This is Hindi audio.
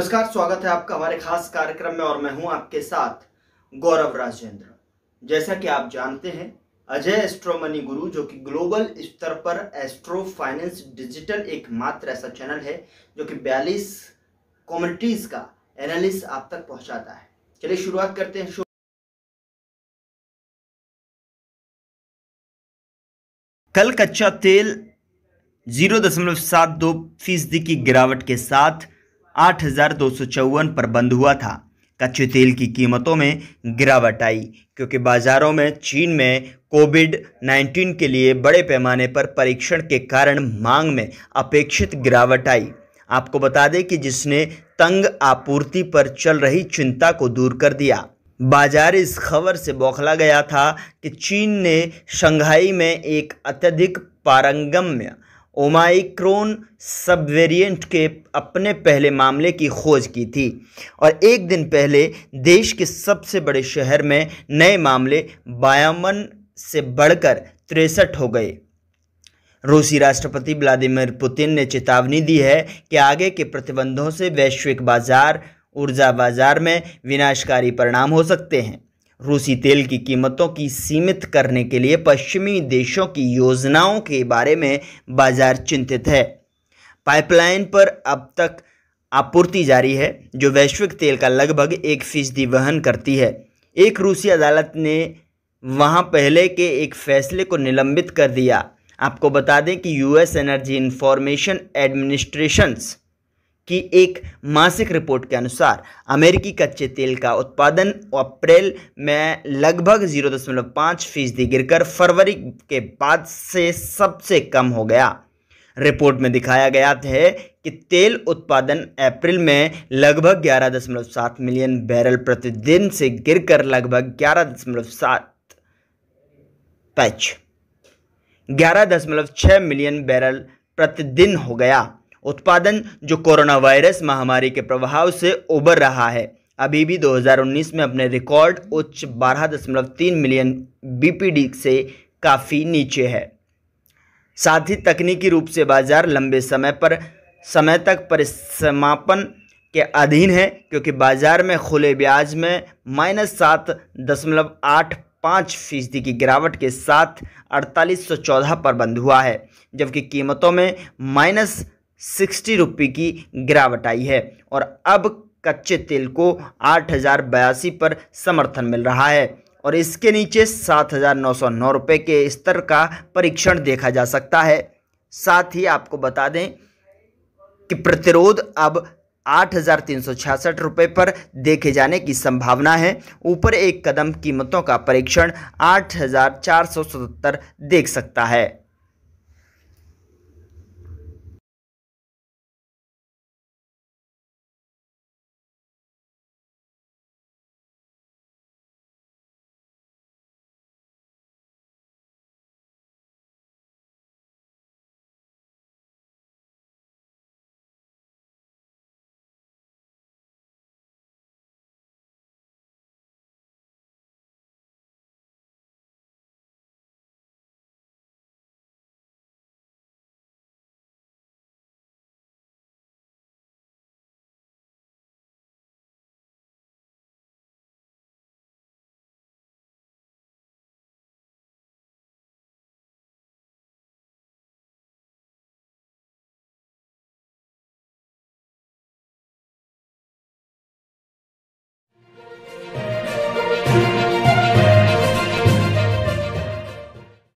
नमस्कार स्वागत है आपका हमारे खास कार्यक्रम में और मैं हूं आपके साथ गौरव राजेंद्र जैसा कि आप जानते हैं अजय एस्ट्रोमनी गुरु जो कि ग्लोबल स्तर पर एस्ट्रो फाइनेंस डिजिटल एक मात्र ऐसा चैनल है जो कि बयालीस कॉमेंट्रीज का एनालिस आप तक पहुंचाता है चलिए शुरुआत करते हैं कल कच्चा तेल जीरो दशमलव सात दो फीसदी की गिरावट के साथ आठ पर बंद हुआ था कच्चे तेल की कीमतों में गिरावट आई क्योंकि बाज़ारों में चीन में कोविड 19 के लिए बड़े पैमाने पर परीक्षण के कारण मांग में अपेक्षित गिरावट आई आपको बता दें कि जिसने तंग आपूर्ति पर चल रही चिंता को दूर कर दिया बाजार इस खबर से बौखला गया था कि चीन ने शंघाई में एक अत्यधिक पारंगम्य ओमाइक्रोन सब वेरिएंट के अपने पहले मामले की खोज की थी और एक दिन पहले देश के सबसे बड़े शहर में नए मामले बायावन से बढ़कर तिरसठ हो गए रूसी राष्ट्रपति व्लादिमीर पुतिन ने चेतावनी दी है कि आगे के प्रतिबंधों से वैश्विक बाजार ऊर्जा बाजार में विनाशकारी परिणाम हो सकते हैं रूसी तेल की कीमतों की सीमित करने के लिए पश्चिमी देशों की योजनाओं के बारे में बाजार चिंतित है पाइपलाइन पर अब तक आपूर्ति जारी है जो वैश्विक तेल का लगभग एक फीसदी वहन करती है एक रूसी अदालत ने वहां पहले के एक फैसले को निलंबित कर दिया आपको बता दें कि यूएस एनर्जी इंफॉर्मेशन एडमिनिस्ट्रेशंस की एक मासिक रिपोर्ट के अनुसार अमेरिकी कच्चे तेल का उत्पादन अप्रैल में लगभग 0.5 फीसदी गिरकर फरवरी के बाद से सबसे कम हो गया रिपोर्ट में दिखाया गया है कि तेल उत्पादन अप्रैल में लगभग 11.7 मिलियन बैरल प्रतिदिन से गिरकर लगभग 11.7 पैच छह मिलियन बैरल प्रतिदिन हो गया उत्पादन जो कोरोना वायरस महामारी के प्रभाव से उबर रहा है अभी भी 2019 में अपने रिकॉर्ड उच्च 12.3 मिलियन बीपीडी से काफ़ी नीचे है साथ ही तकनीकी रूप से बाजार लंबे समय पर समय तक परिसमापन के अधीन है क्योंकि बाजार में खुले ब्याज में माइनस सात दशमलव आठ पाँच फीसदी की गिरावट के साथ अड़तालीस सौ चौदह पर बंद हुआ है जबकि कीमतों में माइनस सिक्सटी रुपये की गिरावट आई है और अब कच्चे तेल को आठ हज़ार बयासी पर समर्थन मिल रहा है और इसके नीचे सात हज़ार नौ सौ नौ रुपये के स्तर का परीक्षण देखा जा सकता है साथ ही आपको बता दें कि प्रतिरोध अब आठ हज़ार तीन सौ छियासठ रुपये पर देखे जाने की संभावना है ऊपर एक कदम कीमतों का परीक्षण आठ हज़ार चार सौ सतहत्तर देख सकता है